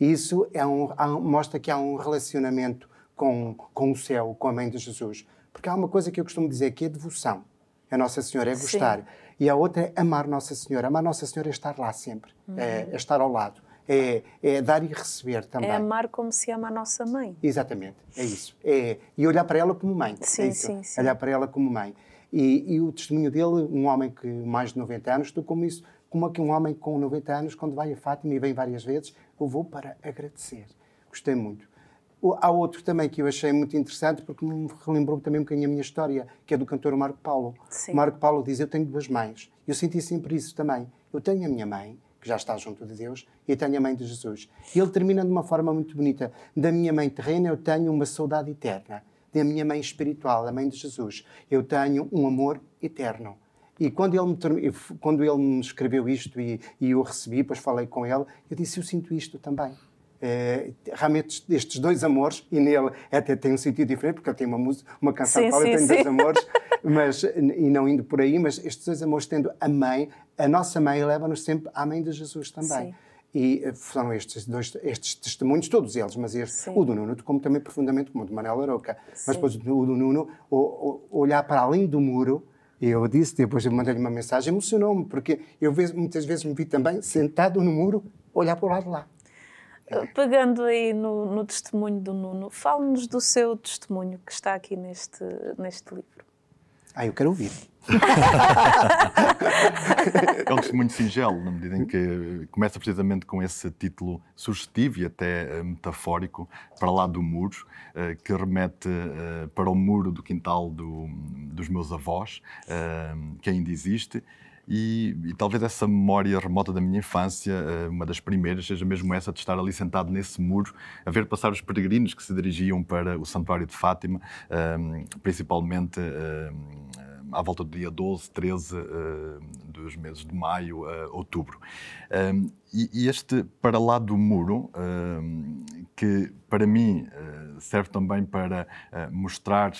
E isso é um, mostra que há um relacionamento com, com o céu, com a mãe de Jesus. Porque há uma coisa que eu costumo dizer que é devoção. A Nossa Senhora é gostar. Sim. E a outra é amar Nossa Senhora. Amar Nossa Senhora é estar lá sempre, uhum. é, é, estar ao lado, é, é, dar e receber é também. É amar como se ama a nossa mãe. Exatamente, é isso. É, e olhar para ela como mãe. Sim, é sim, sim. Olhar para ela como mãe. E, e, o testemunho dele, um homem que mais de 90 anos, estou como isso, como é que um homem com 90 anos, quando vai a Fátima e vem várias vezes, eu vou para agradecer. Gostei muito. Há outro também que eu achei muito interessante, porque me relembrou também um bocadinho a minha história, que é do cantor Marco Paulo. Sim. Marco Paulo diz: Eu tenho duas mães. Eu senti sempre isso também. Eu tenho a minha mãe, que já está junto de Deus, e tenho a mãe de Jesus. E ele termina de uma forma muito bonita: Da minha mãe terrena eu tenho uma saudade eterna. Da minha mãe espiritual, a mãe de Jesus, eu tenho um amor eterno. E quando ele me, quando ele me escreveu isto e, e eu recebi, depois falei com ele, eu disse: Eu sinto isto também. É, realmente estes dois amores, e nele até tem um sentido diferente, porque ele tem uma, música, uma canção sim, fala, sim, tem sim. dois amores, mas, e não indo por aí, mas estes dois amores tendo a mãe, a nossa mãe leva-nos sempre à mãe de Jesus também. Sim. E eh, foram estes dois estes testemunhos, todos eles, mas este, Sim. o do Nuno como também profundamente, como o de Manuel Arauca Mas depois o do Nuno, o, o, olhar para além do muro, eu disse, depois eu mandei-lhe uma mensagem, emocionou-me, porque eu muitas vezes me vi também sentado no muro, olhar para o lado de lá. Eh, pegando aí no, no testemunho do Nuno, fale-nos do seu testemunho que está aqui neste, neste livro. Ah, eu quero ouvir. é um testemunho singelo, na medida em que começa precisamente com esse título sugestivo e até eh, metafórico, para lá do muro, eh, que remete para o muro do quintal do, dos meus avós, que ainda existe, e, e, talvez essa memória remota da minha infância, eh, uma das primeiras, seja mesmo essa de estar ali sentado nesse muro, a ver passar os peregrinos que se dirigiam para o Santuário de Fátima, ehm, principalmente ehm, à volta do dia 12, 13 eh, dos meses de maio a outubro. Ehm, e este para lá do muro, que para mim eh, serve também para mostrar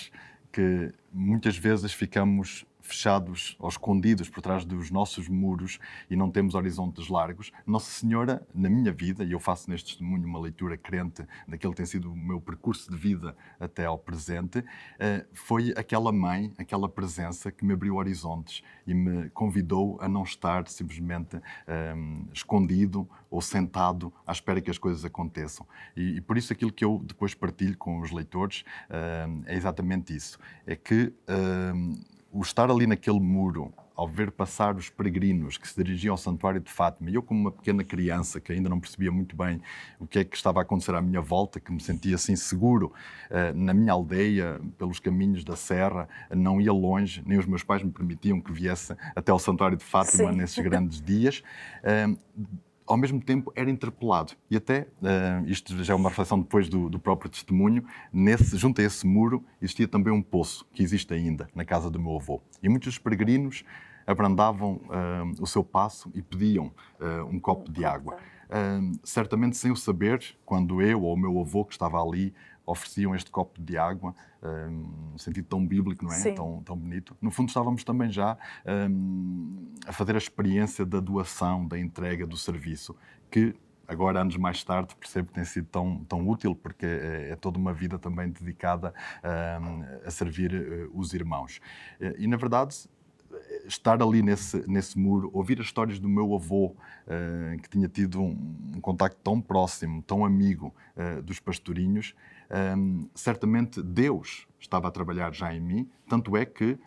que muitas vezes ficamos fechados ou escondidos por trás dos nossos muros e não temos horizontes largos. Nossa Senhora, na minha vida, e eu faço neste testemunho uma leitura crente daquele que tem sido o meu percurso de vida até ao presente, eh, foi aquela mãe, aquela presença que me abriu horizontes e me convidou a não estar simplesmente um, ehm, escondido ou sentado à espera que as coisas aconteçam. E, e, por isso aquilo que eu depois partilho com os leitores um, ehm, é exatamente isso. É que um, ehm, o estar ali naquele muro, ao ver passar os peregrinos que se dirigiam ao Santuário de Fátima, eu, como uma pequena criança que ainda não percebia muito bem o que é que estava a acontecer à minha volta, que me sentia assim seguro eh, na minha aldeia, pelos caminhos da serra, não ia longe, nem os meus pais me permitiam que viesse até ao Santuário de Fátima Sim. nesses grandes dias. Eh, ao mesmo tempo era interpelado. E até, uh, isto já é uma reflexão depois do, do, próprio testemunho, nesse, junto a esse muro existia também um poço, que existe ainda, na casa do meu avô. E muitos peregrinos abrandavam uh, o seu passo e pediam uh, um copo de água. certamente sem o saber, quando eu ou o meu avô, que estava ali, ofereciam este copo de água, um sentido tão bíblico, não é? Tão, tão bonito. No fundo, estávamos também já um, a fazer a experiência da doação, da entrega, do serviço, que agora, anos mais tarde, percebo que tem sido tão, tão útil, porque é, é toda uma vida também dedicada um, a servir uh, os irmãos. e, na verdade, estar ali nesse, nesse muro, ouvir as histórias do meu avô, uh, que tinha tido um, um contacto tão próximo, tão amigo eh, dos pastorinhos, um, certamente Deus estava a trabalhar já em mim, tanto é que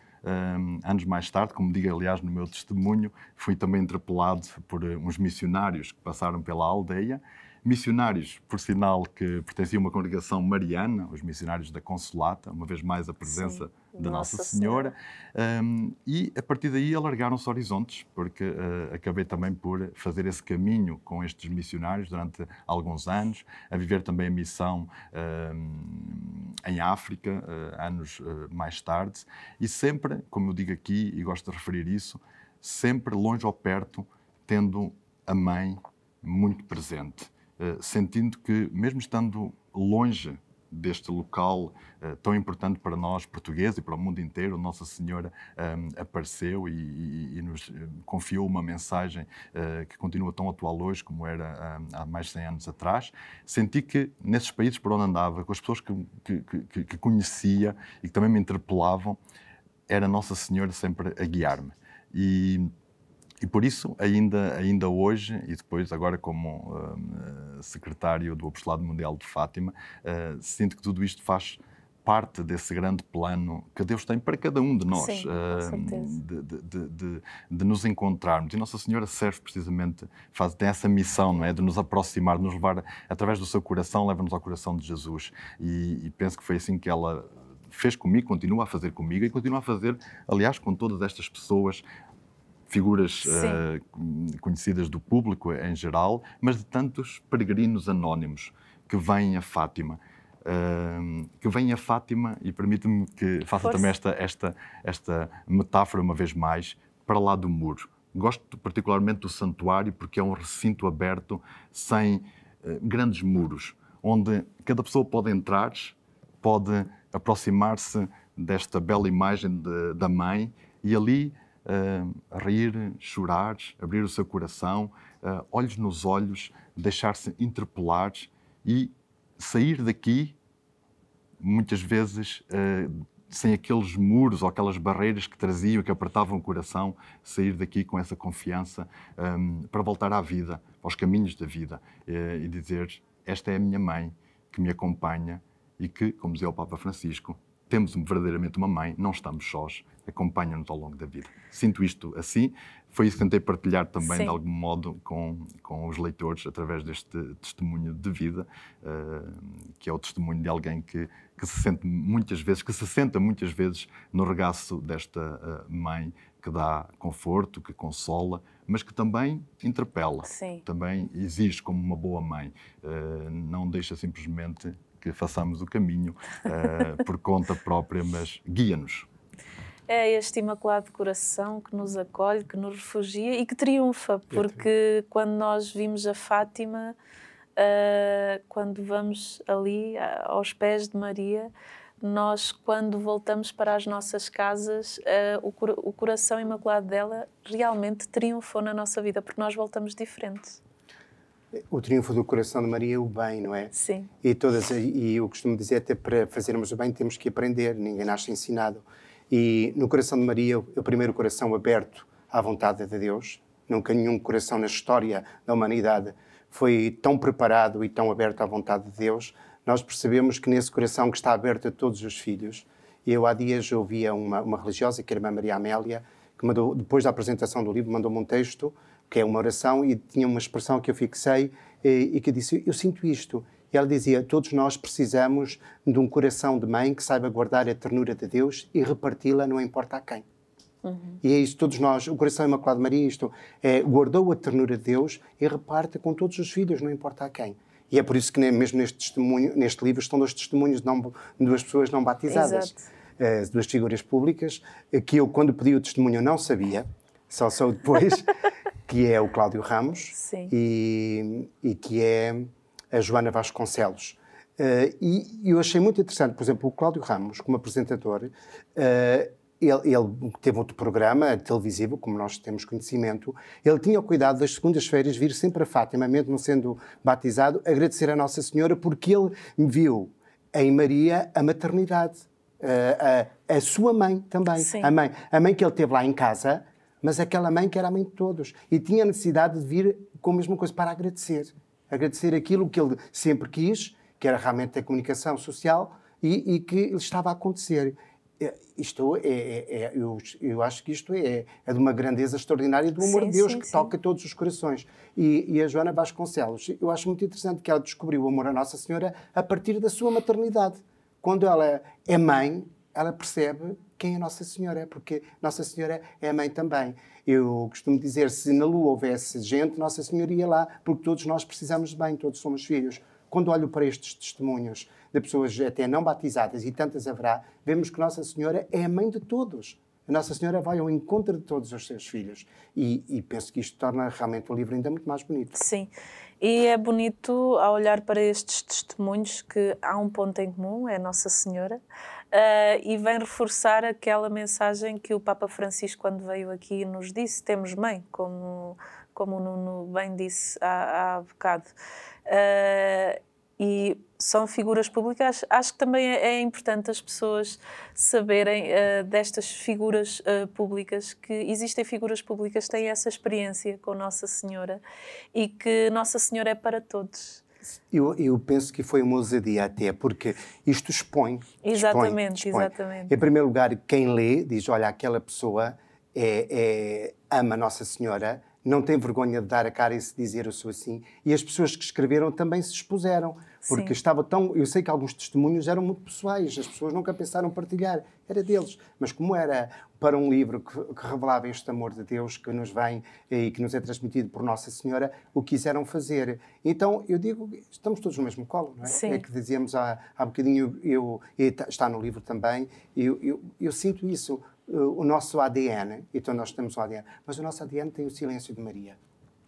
um, anos mais tarde, como digo aliás no meu testemunho, fui também interpelado por eh, uns missionários que passaram pela aldeia, missionários, por sinal que pertenciam a uma congregação mariana, os missionários da Consolata, uma vez mais a presença Sim da Nossa, Nossa Senhora. Senhora. Um, e a partir daí alargaram-se horizontes, porque uh, acabei também por fazer esse caminho com estes missionários durante alguns anos, a viver também a missão um, em África, uh, anos uh, mais tarde, e sempre, como eu digo aqui, e gosto de referir isso, sempre longe ou perto, tendo a mãe muito presente, sentindo que, mesmo estando longe deste local uh, tão importante para nós portugueses e para o mundo inteiro. Nossa Senhora um, eh, apareceu e, e, e nos eh, confiou uma mensagem uh, que continua tão atual hoje como era um, há mais de 100 anos atrás. Senti que nesses países por onde andava, com as pessoas que, que, que, que conhecia e que também me interpelavam, era Nossa Senhora sempre a guiar-me. E e por isso, ainda, ainda hoje, e depois agora como uh, secretário do Apostolado Mundial de Fátima, uh, sinto que tudo isto faz parte desse grande plano que Deus tem para cada um de nós, Sim, uh, de, de, de, de, nos encontrarmos. E Nossa Senhora serve precisamente, faz, tem essa missão, não é? De nos aproximar, de nos levar através do seu coração, leva-nos ao coração de Jesus. E, e penso que foi assim que ela fez comigo, continua a fazer comigo e continua a fazer, aliás, com todas estas pessoas figuras uh, conhecidas do público em geral, mas de tantos peregrinos anónimos que vêm a Fátima. Uh, que vem a Fátima, e permite-me que faça Força. também esta, esta, esta metáfora uma vez mais, para lá do muro. Gosto particularmente do santuário porque é um recinto aberto, sem uh, grandes muros, onde cada pessoa pode entrar, pode aproximar-se desta bela imagem de, da mãe e ali uh, rir, chorar, abrir o seu coração, uh, olhos nos olhos, deixar-se interpelar e sair daqui, muitas vezes, uh, sem aqueles muros ou aquelas barreiras que traziam, que apertavam o coração, sair daqui com essa confiança um, para voltar à vida, aos caminhos da vida e dizer: Esta é a minha mãe que me acompanha e que, como dizia o Papa Francisco, temos verdadeiramente uma mãe, não estamos sós, acompanham-nos ao longo da vida. Sinto isto assim, foi isso que tentei partilhar também, Sim. de algum modo, com, com os leitores, através deste testemunho de vida, uh, que é o testemunho de alguém que, que se sente muitas vezes, que se senta muitas vezes no regaço desta uh, mãe que dá conforto, que consola, mas que também interpela, Sim. também exige como uma boa mãe. Uh, não deixa simplesmente que façamos o caminho por conta própria, mas guia-nos é este Imaculado Coração que nos acolhe, que nos refugia e que triunfa, porque quando nós vimos a Fátima, uh, quando vamos ali aos pés de Maria, nós, quando voltamos para as nossas casas, uh, o, o coração imaculado dela realmente triunfou na nossa vida, porque nós voltamos diferentes. O triunfo do coração de Maria é o bem, não é? Sim. E, todas, e eu costumo dizer, até para fazermos o bem temos que aprender, ninguém nasce ensinado. E no coração de Maria, o primeiro coração aberto à vontade de Deus. Nunca nenhum coração na história da humanidade foi tão preparado e tão aberto à vontade de Deus. Nós percebemos que nesse coração que está aberto a todos os filhos, eu há dias ouvia uma, uma religiosa, que era é a irmã Maria Amélia, que mandou, depois da apresentação do livro, mandou-me um texto, que é uma oração, e tinha uma expressão que eu fixei e, e que disse: Eu sinto isto. E ela dizia: Todos nós precisamos de um coração de mãe que saiba guardar a ternura de Deus e reparti-la, não importa a quem. Uhum. E é isso, todos nós, o coração imaculado de Maria, isto é, guardou a ternura de Deus e reparte com todos os filhos, não importa a quem. E é por isso que mesmo neste, testemunho, neste livro estão dois testemunhos de, não, de duas pessoas não batizadas, Exato. É, duas figuras públicas, eh, que eu quando pedi o testemunho não sabia, só sou depois, que é o Cláudio Ramos Sim. E, e que é a Joana Vasconcelos. Uh, e eu achei muito interessante, por exemplo, o Cláudio Ramos, como apresentador, uh, ele, ele, teve outro programa televisivo, como nós temos conhecimento, ele tinha o cuidado das segundas-feiras vir sempre a Fátima, mesmo sendo batizado, agradecer a Nossa Senhora, porque ele viu em Maria a maternidade, a, eh, a, a sua mãe também, a mãe, a mãe que ele teve lá em casa, mas aquela mãe que era a mãe de todos, e tinha necessidade de vir com a mesma coisa para agradecer agradecer aquilo que ele sempre quis, que era realmente a comunicação social e, e que estava a acontecer. É, isto é, é, é eu, eu, acho que isto é, é de uma grandeza extraordinária do amor sim, de Deus sim, que sim. toca todos os corações. E, e, a Joana Vasconcelos, eu acho muito interessante que ela descobriu o amor à Nossa Senhora a partir da sua maternidade. Quando ela é mãe, ela percebe quem é Nossa Senhora, porque Nossa Senhora é mãe também. Eu costumo dizer, se na Lua houvesse gente, Nossa Senhora ia lá, porque todos nós precisamos de bem, todos somos filhos. Quando olho para estes testemunhos de pessoas até não batizadas, e tantas haverá, vemos que Nossa Senhora é a mãe de todos. A Nossa Senhora vai ao encontro de todos os seus filhos. E, e, penso que isto torna realmente o livro ainda muito mais bonito. Sim. E é bonito, ao olhar para estes testemunhos, que há um ponto em comum: é Nossa Senhora. Uh, e vem reforçar aquela mensagem que o Papa Francisco, quando veio aqui, nos disse: temos mãe, como, como o Nuno bem disse há, há bocado. Uh, e são figuras públicas. Acho que também é, é importante as pessoas saberem uh, destas figuras uh, públicas, que existem figuras públicas que têm essa experiência com Nossa Senhora e que Nossa Senhora é para todos. Eu, eu, penso que foi uma ousadia até, porque isto expõe. Exatamente, expõe, exatamente. Em primeiro lugar, quem lê diz: olha, aquela pessoa é, é ama Nossa Senhora não tem vergonha de dar a cara e se dizer eu sou assim. E as pessoas que escreveram também se expuseram, porque Sim. estava tão. Eu sei que alguns testemunhos eram muito pessoais, as pessoas nunca pensaram partilhar, era deles. Mas como era para um livro que, que revelava este amor de Deus que nos vem e que nos é transmitido por Nossa Senhora, o quiseram fazer. Então eu digo, estamos todos no mesmo colo, não é? Sim. É que dizíamos há, há bocadinho, eu, está no livro também, eu, eu, eu sinto isso. Eh, o nosso ADN, então nós temos o ADN, mas o nosso ADN tem o silêncio de Maria.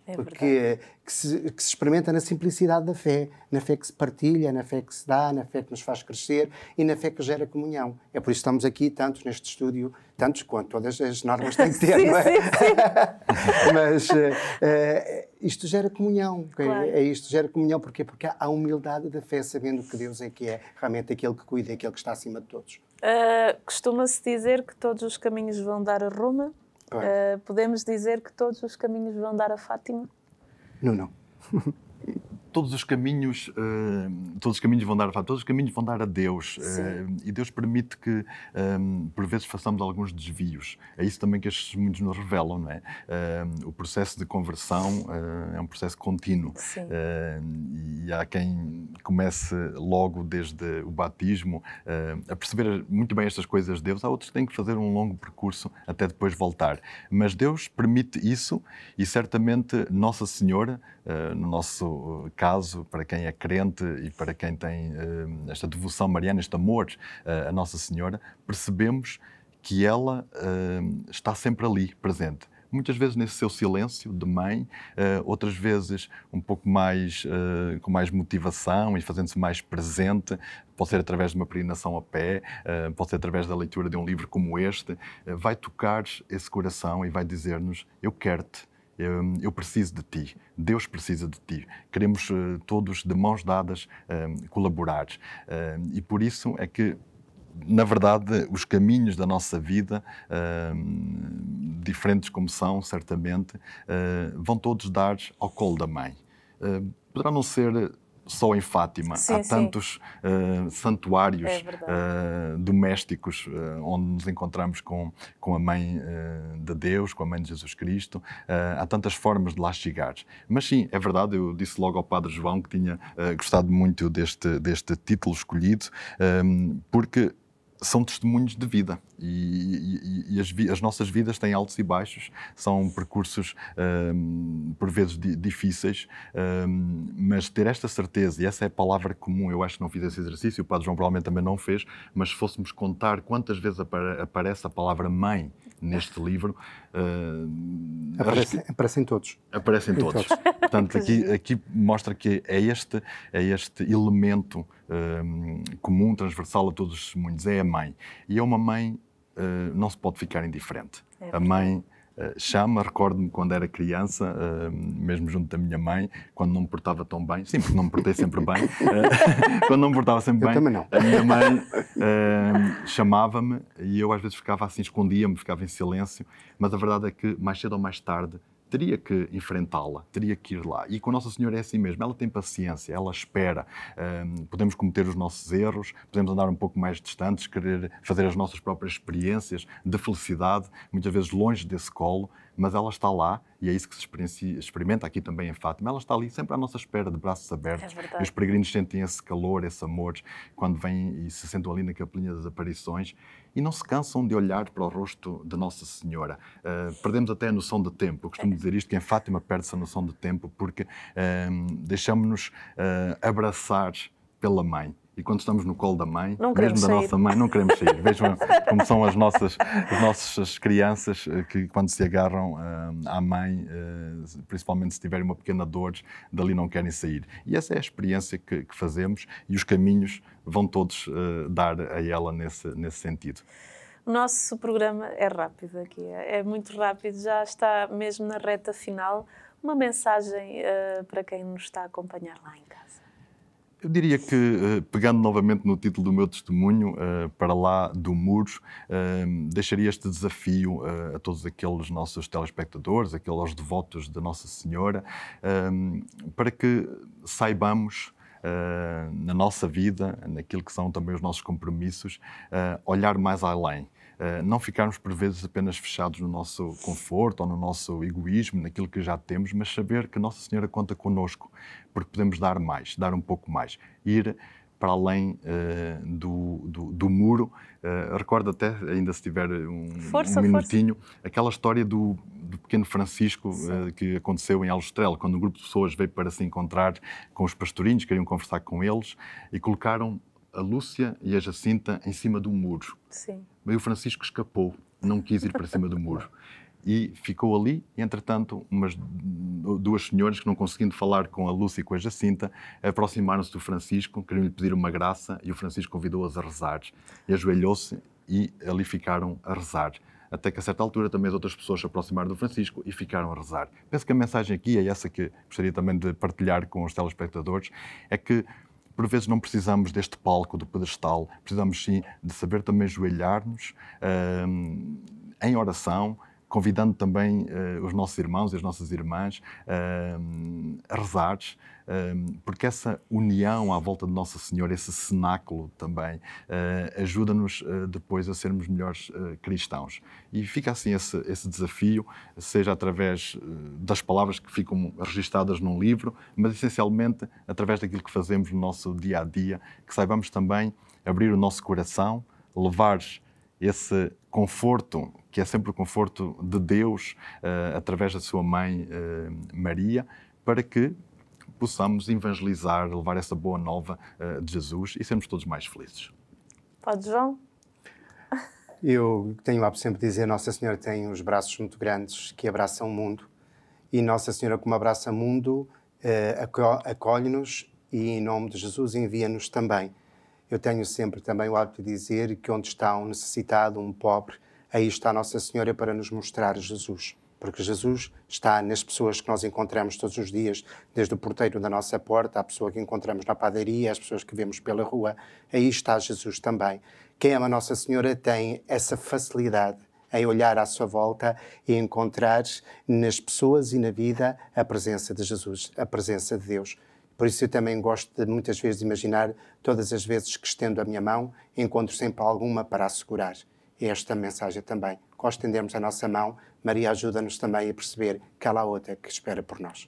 É porque que se, que se, experimenta na simplicidade da fé, na fé que se partilha, na fé que se dá, na fé que nos faz crescer e na fé que gera comunhão. É por isso que estamos aqui, tantos neste estúdio, tantos quanto todas as normas têm que ter, sim, não é? Sim, sim. Mas uh, isto gera comunhão, é, claro. é, isto gera comunhão, porquê? Porque há a humildade da fé, sabendo que Deus é que é realmente aquele que cuida, aquele que está acima de todos. Uh, Costuma-se dizer que todos os caminhos vão dar a Roma, Uh, podemos dizer que todos os caminhos vão dar a Fátima? Não, não. todos os caminhos, uh, todos os caminhos vão dar, todos os caminhos vão dar a Deus. Uh, e Deus permite que, um, eh, por vezes, façamos alguns desvios. É isso também que estes muitos nos revelam, não é? Uh, o processo de conversão é um processo contínuo. e há quem comece logo desde o batismo a perceber muito bem estas coisas de Deus. Há outros que têm que fazer um longo percurso até depois voltar. Mas Deus permite isso e certamente Nossa Senhora, no nosso caso, caso, para quem é crente e para quem tem uh, esta devoção mariana, este amor uh, a Nossa Senhora, percebemos que ela uh, está sempre ali, presente muitas vezes nesse seu silêncio de mãe, uh, outras vezes um pouco mais uh, com mais motivação e fazendo-se mais presente. Pode ser através de uma peregrinação a pé, uh, pode ser através da leitura de um livro como este. vai tocar esse coração e vai dizer-nos: Eu quero-te. Hum, eu preciso de ti, Deus precisa de ti. Queremos eh, todos de mãos dadas hum, colaborar. Hum, e por isso é que na verdade, os caminhos da nossa vida, diferentes como são, certamente, vão todos dar ao colo da mãe. poderá não ser só em Fátima. Sim, Há sim. tantos uh, santuários é uh, domésticos uh, onde nos encontramos com, com a Mãe de Deus, com a Mãe de Jesus Cristo. há tantas formas de lá chegar. Mas sim, é verdade, eu disse logo ao Padre João que tinha gostado muito deste, deste título escolhido, um, porque são testemunhos de vida e, e, e as, vi as, nossas vidas têm altos e baixos, são percursos um, por vezes di difíceis, um, mas ter esta certeza, e essa é a palavra comum, eu acho que não fiz esse exercício, o Padre João provavelmente também não fez, mas se fôssemos contar quantas vezes aparece a palavra mãe neste livro. Uh, hum, aparecem, que... aparecem todos. Aparecem todos. todos. Portanto, aqui, aqui mostra que é este, é este elemento Ehm, comum, transversal a todos os testemunhos, é a mãe. E é uma mãe, eh, não se pode ficar indiferente. É a mãe eh, chama, recordo-me quando era criança, ehm, mesmo junto da minha mãe, quando não me portava tão bem, sim, porque não me portei sempre bem, eh, quando não me portava sempre eu bem, a minha mãe ehm, chamava-me e eu às vezes ficava assim, escondia-me, ficava em silêncio, mas a verdade é que mais cedo ou mais tarde teria que enfrentá-la, teria que ir lá. E com Nossa Senhora é assim mesmo, ela tem paciência, ela espera. Um, podemos cometer os nossos erros, podemos andar um pouco mais distantes, querer fazer as nossas próprias experiências de felicidade, muitas vezes longe desse colo, mas ela está lá, e é isso que se experimenta aqui também em Fátima, ela está ali sempre à nossa espera, de braços abertos. É os peregrinos sentem esse calor, esse amor, quando vêm e se sentam ali na Capelinha das Aparições e não se cansam de olhar para o rosto de Nossa Senhora. Uh, perdemos até a noção de tempo. Eu costumo dizer isto, que em Fátima perde-se a noção de tempo, porque uh, deixamos-nos uh, abraçar pela mãe e quando estamos no colo da mãe, mesmo da sair. nossa mãe, não queremos sair. Vejam como são as nossas, as nossas crianças eh, que, quando se agarram uh, à mãe, uh, principalmente se tiverem uma pequena dor, dali não querem sair. E essa é a experiência que, que fazemos e os caminhos vão todos uh, dar a ela nesse, nesse sentido. O nosso programa é rápido aqui, é muito rápido, já está mesmo na reta final. Uma mensagem para quem nos está a acompanhar lá em casa. Eu diria que, eh, pegando novamente no título do meu testemunho, eh, Para Lá do Muro, eh, deixaria este desafio a todos aqueles nossos telespectadores, aqueles devotos da Nossa Senhora, para que saibamos na nossa vida, naquilo que são também os nossos compromissos, olhar mais além. Eh, não ficarmos por vezes apenas fechados no nosso conforto ou no nosso egoísmo, naquilo que já temos, mas saber que Nossa Senhora conta connosco, porque podemos dar mais, dar um pouco mais, ir para além uh, do, do, do, muro. Uh, recordo até, ainda se tiver um, força, um minutinho, força. aquela história do, do pequeno Francisco uh, que aconteceu em Alustrel, quando um grupo de pessoas veio para se encontrar com os pastorinhos, queriam conversar com eles e colocaram a Lúcia e a Jacinta em cima do muro. Sim. Mas o Francisco escapou, não quis ir para cima do muro. E ficou ali, entretanto, umas duas senhoras que, não conseguindo falar com a Lúcia e com a Jacinta, aproximaram-se do Francisco, queriam-lhe pedir uma graça, e o Francisco convidou-as a rezar. E ajoelhou-se e ali ficaram a rezar até que a certa altura também as outras pessoas se aproximaram do Francisco e ficaram a rezar. Penso que a mensagem aqui é essa que gostaria também de partilhar com os telespectadores, é que por vezes não precisamos deste palco, do pedestal, precisamos sim de saber também joelhar-nos ehm, em oração, convidando também uh, os nossos irmãos e as nossas irmãs uh, a rezar, uh, porque essa união à volta de Nossa Senhora, esse cenáculo também, ajuda-nos depois a sermos melhores cristãos. E fica assim esse, esse desafio, seja através das palavras que ficam registadas num livro, mas essencialmente através daquilo que fazemos no nosso dia a dia, que saibamos também abrir o nosso coração, levar esse conforto que é sempre o conforto de Deus uh, através da sua mãe uh, Maria, para que possamos evangelizar, levar essa boa nova uh, de Jesus e sermos todos mais felizes. Pode, João? Eu tenho lá por sempre dizer, Nossa Senhora tem os braços muito grandes que abraçam o mundo e Nossa Senhora, como abraça o mundo, acolhe-nos e em nome de Jesus envia-nos também. Eu tenho sempre também o hábito de dizer que onde está um necessitado, um pobre, aí está Nossa Senhora para nos mostrar Jesus. Porque Jesus está nas pessoas que nós encontramos todos os dias, desde o porteiro da nossa porta, à pessoa que encontramos na padaria, às pessoas que vemos pela rua, aí está Jesus também. Quem ama Nossa Senhora tem essa facilidade em olhar à sua volta e encontrar nas pessoas e na vida a presença de Jesus, a presença de Deus. Por isso eu também gosto de muitas vezes imaginar todas as vezes que estendo a minha mão, encontro sempre alguma para assegurar. segurar esta mensagem também. Nós estendemos a nossa mão, Maria ajuda-nos também a perceber que ela há outra que espera por nós.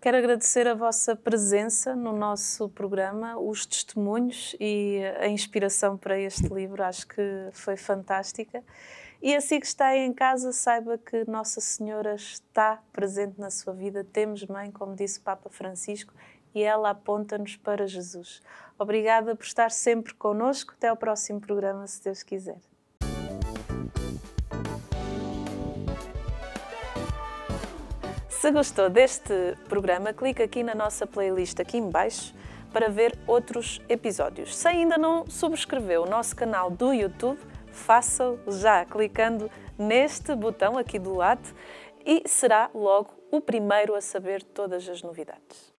Quero agradecer a vossa presença no nosso programa, os testemunhos e a inspiração para este livro, acho que foi fantástica. E assim que está em casa, saiba que Nossa Senhora está presente na sua vida. Temos mãe, como disse o Papa Francisco, e ela aponta-nos para Jesus. Obrigada por estar sempre conosco. Até ao próximo programa, se Deus quiser. Se gostou deste programa, clique aqui na nossa playlist aqui embaixo para ver outros episódios. Se ainda não subscreveu o nosso canal do YouTube, faça-o já clicando neste botão aqui do lado e será logo o primeiro a saber todas as novidades.